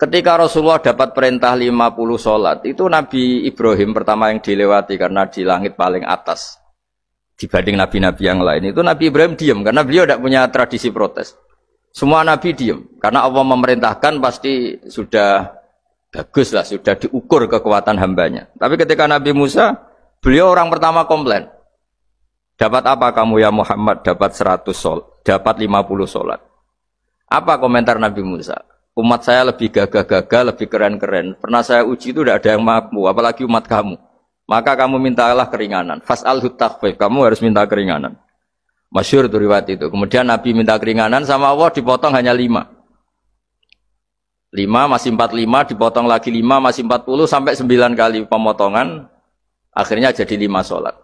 Ketika Rasulullah dapat perintah 50 sholat, itu Nabi Ibrahim pertama yang dilewati karena di langit paling atas dibanding nabi-nabi yang lain. Itu Nabi Ibrahim diam karena beliau tidak punya tradisi protes. Semua nabi diam karena Allah memerintahkan pasti sudah bagus lah, sudah diukur kekuatan hambanya. Tapi ketika Nabi Musa, beliau orang pertama komplain. Dapat apa kamu ya Muhammad? Dapat 100 sholat, dapat 50 sholat. Apa komentar Nabi Musa? umat saya lebih gagah-gagah, lebih keren-keren. Pernah saya uji itu tidak ada yang mampu, apalagi umat kamu. Maka kamu mintalah keringanan. Fas'al hutakhfif, kamu harus minta keringanan. Masyur itu riwayat itu. Kemudian Nabi minta keringanan sama Allah dipotong hanya lima. Lima masih empat lima, dipotong lagi lima masih empat puluh sampai sembilan kali pemotongan. Akhirnya jadi lima sholat.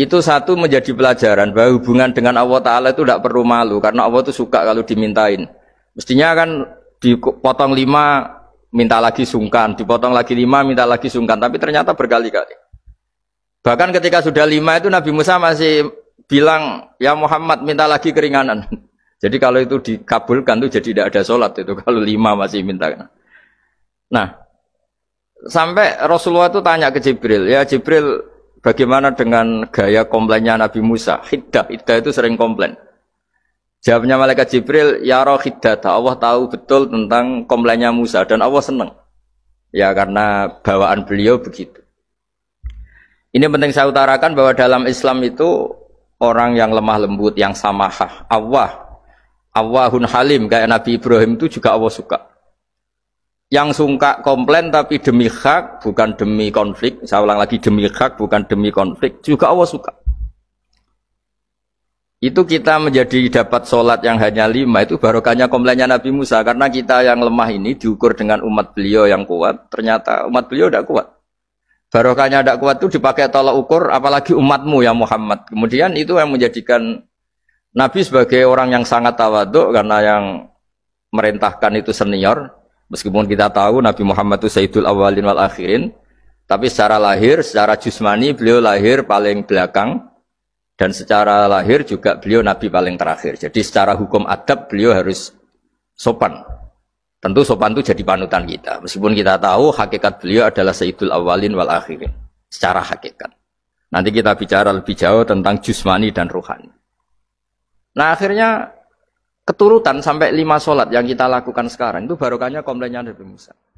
Itu satu menjadi pelajaran bahwa hubungan dengan Allah Ta'ala itu tidak perlu malu. Karena Allah itu suka kalau dimintain. Mestinya kan dipotong lima, minta lagi sungkan, dipotong lagi lima, minta lagi sungkan. Tapi ternyata berkali-kali. Bahkan ketika sudah lima itu Nabi Musa masih bilang, ya Muhammad minta lagi keringanan. Jadi kalau itu dikabulkan itu jadi tidak ada sholat itu kalau lima masih minta. Nah, sampai Rasulullah itu tanya ke Jibril, ya Jibril bagaimana dengan gaya komplainnya Nabi Musa? Hiddah, hiddah itu sering komplain. Jawabnya malaikat Jibril, ya roh Allah tahu betul tentang komplainnya Musa dan Allah senang. Ya karena bawaan beliau begitu. Ini penting saya utarakan bahwa dalam Islam itu orang yang lemah lembut, yang samahah, Allah, Allahun halim kayak Nabi Ibrahim itu juga Allah suka. Yang sungka komplain tapi demi hak, bukan demi konflik. Saya ulang lagi demi hak, bukan demi konflik, juga Allah suka itu kita menjadi dapat sholat yang hanya lima itu barokahnya komplainnya Nabi Musa karena kita yang lemah ini diukur dengan umat beliau yang kuat ternyata umat beliau tidak kuat barokahnya tidak kuat itu dipakai tolak ukur apalagi umatmu ya Muhammad kemudian itu yang menjadikan Nabi sebagai orang yang sangat tawaduk karena yang merintahkan itu senior meskipun kita tahu Nabi Muhammad itu Sayyidul Awalin wal Akhirin tapi secara lahir, secara jusmani beliau lahir paling belakang dan secara lahir juga beliau nabi paling terakhir. Jadi secara hukum adab beliau harus sopan. Tentu sopan itu jadi panutan kita. Meskipun kita tahu hakikat beliau adalah Sayyidul Awalin wal Akhirin. Secara hakikat. Nanti kita bicara lebih jauh tentang jusmani dan rohani. Nah akhirnya keturutan sampai lima sholat yang kita lakukan sekarang itu barokahnya komplainnya Nabi Musa.